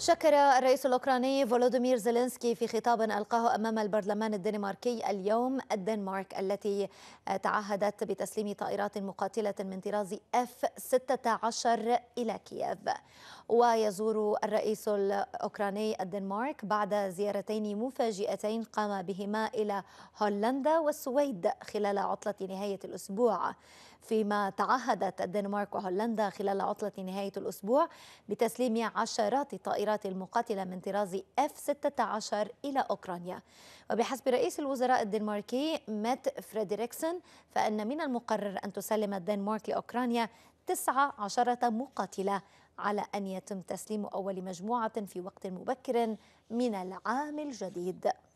شكر الرئيس الأوكراني فولودومير زيلينسكي في خطاب ألقاه أمام البرلمان الدنماركي اليوم الدنمارك التي تعهدت بتسليم طائرات مقاتلة من طراز F-16 إلى كييف ويزور الرئيس الأوكراني الدنمارك بعد زيارتين مفاجئتين قام بهما إلى هولندا والسويد خلال عطلة نهاية الأسبوع فيما تعهدت الدنمارك وهولندا خلال عطلة نهاية الأسبوع بتسليم عشرات طائرات الطائرات المقاتلة من طراز F-16 إلى أوكرانيا وبحسب رئيس الوزراء الدنماركي مات فريدريكسون فإن من المقرر أن تسلم الدنمارك لأوكرانيا 19 مقاتلة على أن يتم تسليم أول مجموعة في وقت مبكر من العام الجديد